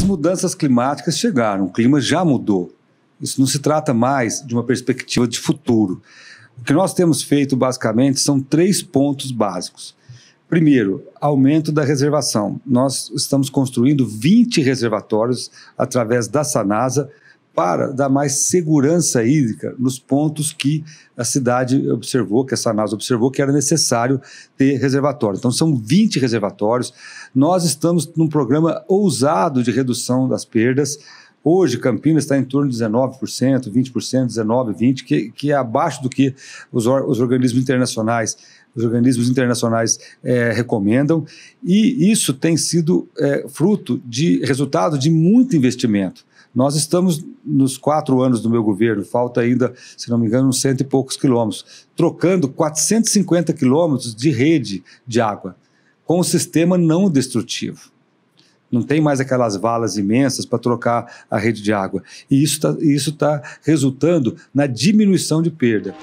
as mudanças climáticas chegaram, o clima já mudou. Isso não se trata mais de uma perspectiva de futuro. O que nós temos feito, basicamente, são três pontos básicos. Primeiro, aumento da reservação. Nós estamos construindo 20 reservatórios através da Sanasa para dar mais segurança hídrica nos pontos que a cidade observou, que essa nas observou, que era necessário ter reservatório. Então, são 20 reservatórios. Nós estamos num programa ousado de redução das perdas Hoje, Campinas está em torno de 19%, 20%, 19%, 20%, que, que é abaixo do que os, os organismos internacionais, os organismos internacionais é, recomendam. E isso tem sido é, fruto de resultado de muito investimento. Nós estamos nos quatro anos do meu governo, falta ainda, se não me engano, uns cento e poucos quilômetros, trocando 450 quilômetros de rede de água com um sistema não destrutivo. Não tem mais aquelas valas imensas para trocar a rede de água. E isso está isso tá resultando na diminuição de perda.